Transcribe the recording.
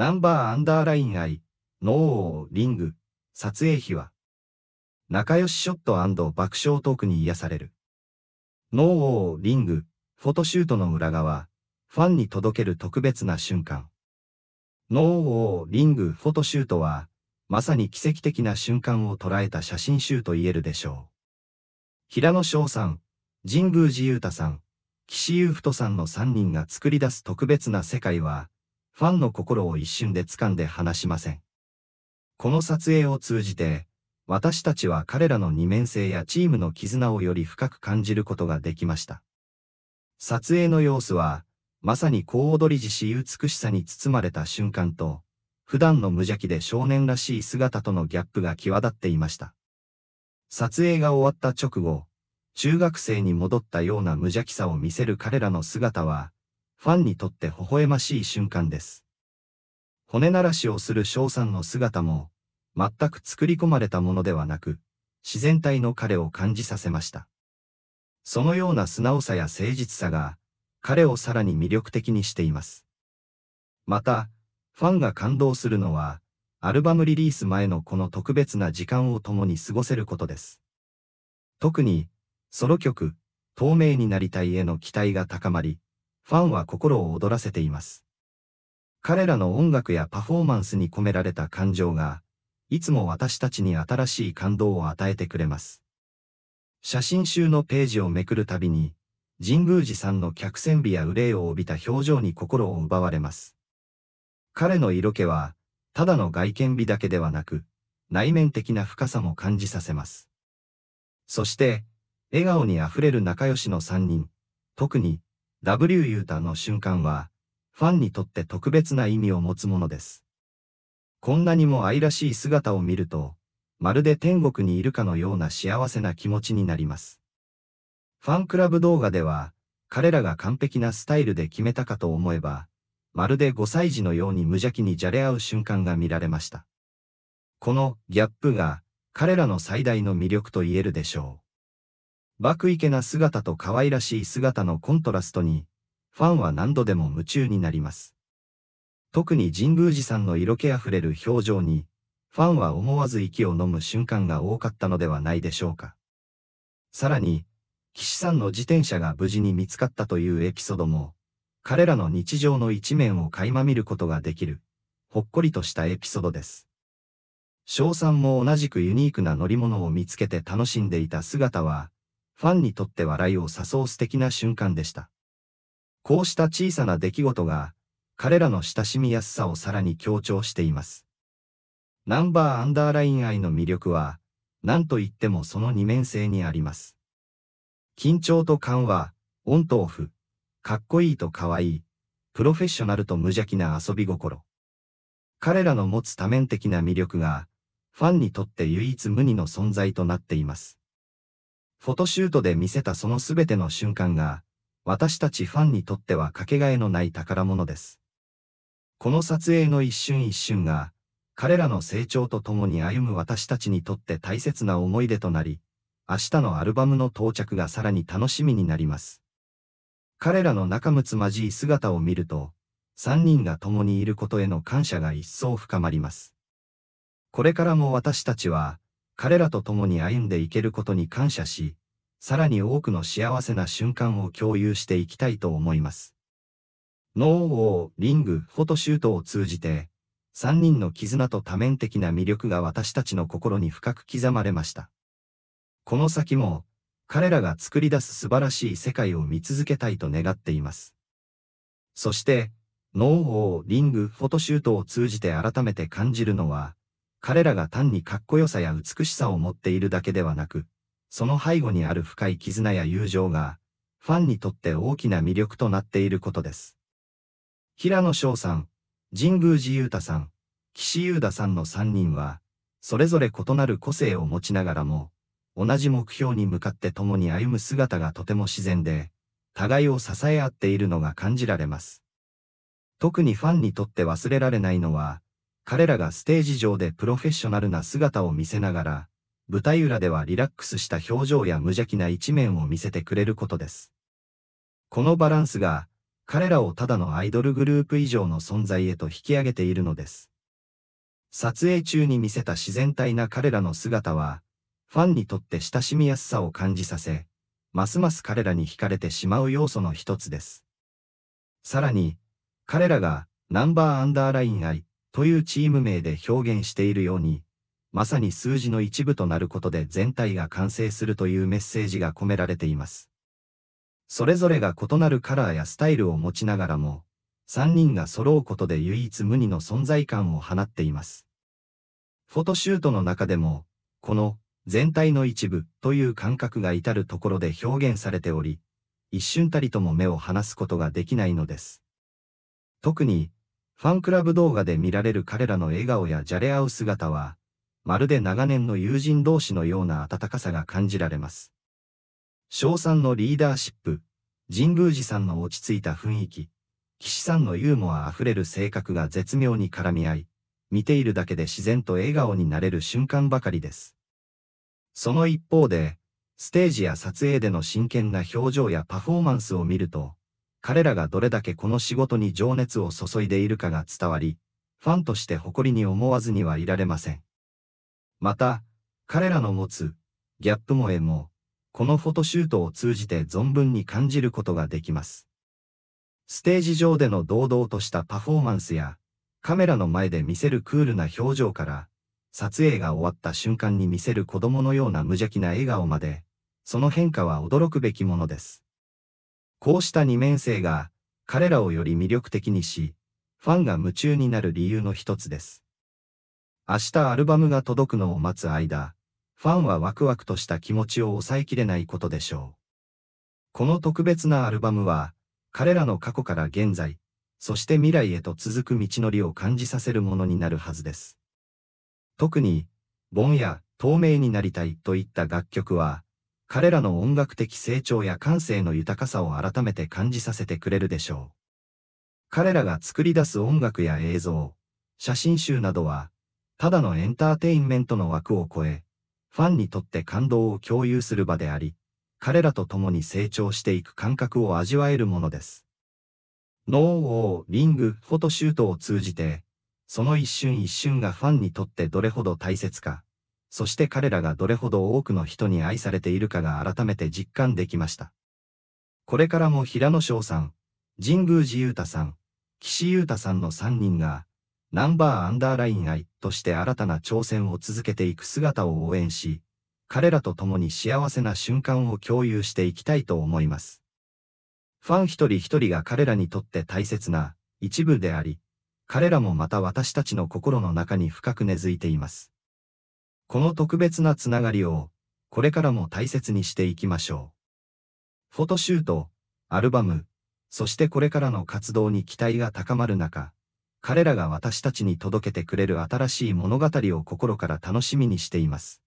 ナンバーアンダーライン I、ノーリング、撮影費は、仲良しショット爆笑トークに癒される。ノーリング、フォトシュートの裏側、ファンに届ける特別な瞬間。ノーリングフォトシュートは、まさに奇跡的な瞬間を捉えた写真集と言えるでしょう。平野翔さん、神宮寺勇太さん、岸優太さんの3人が作り出す特別な世界は、ファンの心を一瞬で掴んで離しません。この撮影を通じて、私たちは彼らの二面性やチームの絆をより深く感じることができました。撮影の様子は、まさに小踊り獅子美しさに包まれた瞬間と、普段の無邪気で少年らしい姿とのギャップが際立っていました。撮影が終わった直後、中学生に戻ったような無邪気さを見せる彼らの姿は、ファンにとって微笑ましい瞬間です。骨ならしをする翔さんの姿も、全く作り込まれたものではなく、自然体の彼を感じさせました。そのような素直さや誠実さが、彼をさらに魅力的にしています。また、ファンが感動するのは、アルバムリリース前のこの特別な時間を共に過ごせることです。特に、ソロ曲、透明になりたいへの期待が高まり、ファンは心を躍らせています。彼らの音楽やパフォーマンスに込められた感情が、いつも私たちに新しい感動を与えてくれます。写真集のページをめくるたびに、神宮寺さんの客船美や憂いを帯びた表情に心を奪われます。彼の色気は、ただの外見美だけではなく、内面的な深さも感じさせます。そして、笑顔に溢れる仲良しの三人、特に、W ユータの瞬間は、ファンにとって特別な意味を持つものです。こんなにも愛らしい姿を見ると、まるで天国にいるかのような幸せな気持ちになります。ファンクラブ動画では、彼らが完璧なスタイルで決めたかと思えば、まるで5歳児のように無邪気にじゃれ合う瞬間が見られました。このギャップが彼らの最大の魅力と言えるでしょう。バクイケな姿と可愛らしい姿のコントラストに、ファンは何度でも夢中になります。特に神宮寺さんの色気あふれる表情に、ファンは思わず息を飲む瞬間が多かったのではないでしょうか。さらに、岸さんの自転車が無事に見つかったというエピソードも、彼らの日常の一面を垣間見ることができる、ほっこりとしたエピソードです。翔さんも同じくユニークな乗り物を見つけて楽しんでいた姿は、ファンにとって笑いを誘う素敵な瞬間でした。こうした小さな出来事が、彼らの親しみやすさをさらに強調しています。ナンバーアンダーライン愛の魅力は、何と言ってもその二面性にあります。緊張と緩和、オンとオフ、かっこいいとかわいい、プロフェッショナルと無邪気な遊び心。彼らの持つ多面的な魅力が、ファンにとって唯一無二の存在となっています。フォトシュートで見せたその全ての瞬間が、私たちファンにとってはかけがえのない宝物です。この撮影の一瞬一瞬が、彼らの成長とともに歩む私たちにとって大切な思い出となり、明日のアルバムの到着がさらに楽しみになります。彼らの仲睦まじい姿を見ると、3人が共にいることへの感謝が一層深まります。これからも私たちは、彼らと共に歩んでいけることに感謝し、さらに多くの幸せな瞬間を共有していきたいと思います。ノーオー、リング、フォトシュートを通じて、3人の絆と多面的な魅力が私たちの心に深く刻まれました。この先も、彼らが作り出す素晴らしい世界を見続けたいと願っています。そして、ノーオー、リング、フォトシュートを通じて改めて感じるのは、彼らが単にかっこよさや美しさを持っているだけではなく、その背後にある深い絆や友情が、ファンにとって大きな魅力となっていることです。平野翔さん、神宮寺勇太さん、岸優太さんの3人は、それぞれ異なる個性を持ちながらも、同じ目標に向かって共に歩む姿がとても自然で、互いを支え合っているのが感じられます。特にファンにとって忘れられないのは、彼らがステージ上でプロフェッショナルな姿を見せながら、舞台裏ではリラックスした表情や無邪気な一面を見せてくれることです。このバランスが、彼らをただのアイドルグループ以上の存在へと引き上げているのです。撮影中に見せた自然体な彼らの姿は、ファンにとって親しみやすさを感じさせ、ますます彼らに惹かれてしまう要素の一つです。さらに、彼らがナンバーアンダーラインり。というチーム名で表現しているように、まさに数字の一部となることで全体が完成するというメッセージが込められています。それぞれが異なるカラーやスタイルを持ちながらも、3人が揃うことで唯一無二の存在感を放っています。フォトシュートの中でも、この全体の一部という感覚が至るところで表現されており、一瞬たりとも目を離すことができないのです。特に、ファンクラブ動画で見られる彼らの笑顔やじゃれ合う姿は、まるで長年の友人同士のような温かさが感じられます。翔さんのリーダーシップ、神宮寺さんの落ち着いた雰囲気、岸さんのユーモア溢れる性格が絶妙に絡み合い、見ているだけで自然と笑顔になれる瞬間ばかりです。その一方で、ステージや撮影での真剣な表情やパフォーマンスを見ると、彼らがどれだけこの仕事に情熱を注いでいるかが伝わり、ファンとして誇りに思わずにはいられません。また、彼らの持つ、ギャップ萌えも、このフォトシュートを通じて存分に感じることができます。ステージ上での堂々としたパフォーマンスや、カメラの前で見せるクールな表情から、撮影が終わった瞬間に見せる子供のような無邪気な笑顔まで、その変化は驚くべきものです。こうした二面性が彼らをより魅力的にし、ファンが夢中になる理由の一つです。明日アルバムが届くのを待つ間、ファンはワクワクとした気持ちを抑えきれないことでしょう。この特別なアルバムは、彼らの過去から現在、そして未来へと続く道のりを感じさせるものになるはずです。特に、ボンや透明になりたいといった楽曲は、彼らの音楽的成長や感性の豊かさを改めて感じさせてくれるでしょう。彼らが作り出す音楽や映像、写真集などは、ただのエンターテインメントの枠を超え、ファンにとって感動を共有する場であり、彼らと共に成長していく感覚を味わえるものです。ノーオー、リング、フォトシュートを通じて、その一瞬一瞬がファンにとってどれほど大切か、そして彼らがどれほど多くの人に愛されているかが改めて実感できました。これからも平野翔さん、神宮寺裕太さん、岸優太さんの3人が、ナンバーアンダーライン愛として新たな挑戦を続けていく姿を応援し、彼らと共に幸せな瞬間を共有していきたいと思います。ファン一人一人が彼らにとって大切な一部であり、彼らもまた私たちの心の中に深く根付いています。この特別なつながりを、これからも大切にしていきましょう。フォトシュート、アルバム、そしてこれからの活動に期待が高まる中、彼らが私たちに届けてくれる新しい物語を心から楽しみにしています。